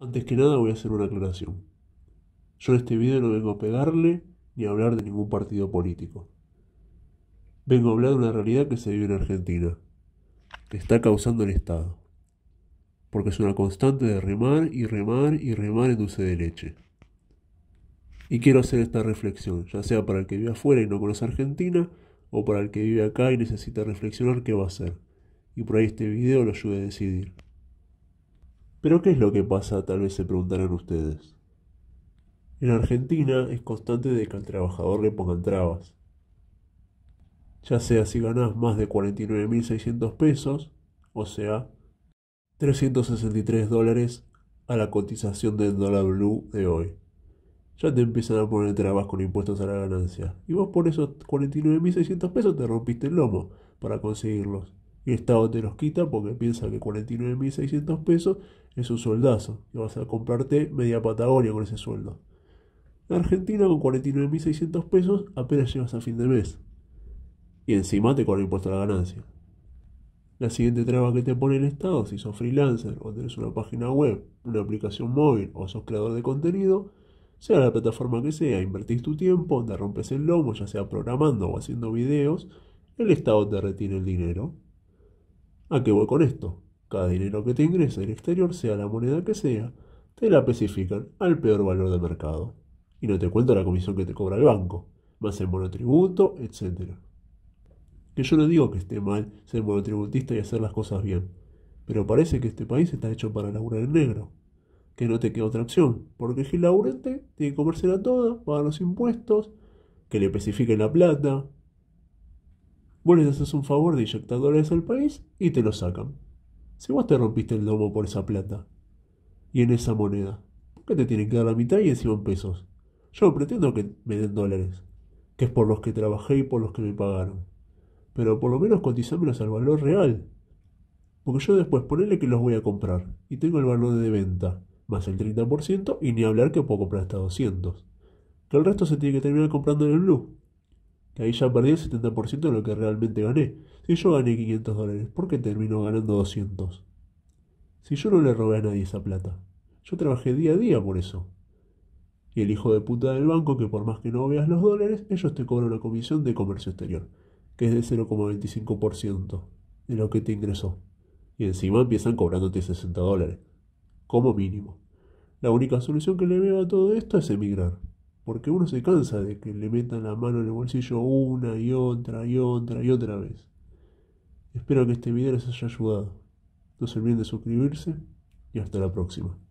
Antes que nada voy a hacer una aclaración. Yo en este video no vengo a pegarle ni a hablar de ningún partido político. Vengo a hablar de una realidad que se vive en Argentina, que está causando el Estado. Porque es una constante de remar y remar y remar en dulce de leche. Y quiero hacer esta reflexión, ya sea para el que vive afuera y no conoce Argentina, o para el que vive acá y necesita reflexionar qué va a hacer. Y por ahí este video lo ayude a decidir. Pero ¿qué es lo que pasa? Tal vez se preguntarán ustedes. En Argentina es constante de que al trabajador le pongan trabas. Ya sea si ganas más de 49.600 pesos, o sea, 363 dólares a la cotización del dólar blue de hoy. Ya te empiezan a poner trabas con impuestos a la ganancia. Y vos por esos 49.600 pesos te rompiste el lomo para conseguirlos. Y el Estado te los quita porque piensa que 49.600 pesos es un sueldazo. Y vas a comprarte media Patagonia con ese sueldo. En Argentina con 49.600 pesos apenas llegas a fin de mes. Y encima te cobra impuesto a la ganancia. La siguiente traba que te pone el Estado, si sos freelancer o tenés una página web, una aplicación móvil o sos creador de contenido, sea la plataforma que sea, invertís tu tiempo, te rompes el lomo, ya sea programando o haciendo videos, el Estado te retiene el dinero. ¿A qué voy con esto? Cada dinero que te ingresa del exterior, sea la moneda que sea, te la especifican al peor valor de mercado. Y no te cuento la comisión que te cobra el banco, más el monotributo, etc. Que yo no digo que esté mal ser monotributista y hacer las cosas bien, pero parece que este país está hecho para laburar en negro. Que no te queda otra opción, porque el laburante tiene que comérsela toda, pagar los impuestos, que le especifiquen la plata. Vos les haces un favor de inyectar dólares al país y te lo sacan. Si vos te rompiste el domo por esa plata y en esa moneda, ¿por qué te tienen que dar la mitad y encima en pesos? Yo pretendo que me den dólares, que es por los que trabajé y por los que me pagaron. Pero por lo menos cotizámelos al valor real. Porque yo después ponerle que los voy a comprar y tengo el valor de venta más el 30% y ni hablar que puedo comprar hasta 200. Que el resto se tiene que terminar comprando en el blue ahí ya perdí el 70% de lo que realmente gané. Si yo gané 500 dólares, ¿por qué termino ganando 200? Si yo no le robé a nadie esa plata. Yo trabajé día a día por eso. Y el hijo de puta del banco, que por más que no veas los dólares, ellos te cobran una comisión de comercio exterior, que es de 0,25% de lo que te ingresó. Y encima empiezan cobrándote 60 dólares, como mínimo. La única solución que le veo a todo esto es emigrar porque uno se cansa de que le metan la mano en el bolsillo una y otra y otra y otra vez. Espero que este video les haya ayudado. No se olviden de suscribirse y hasta la próxima.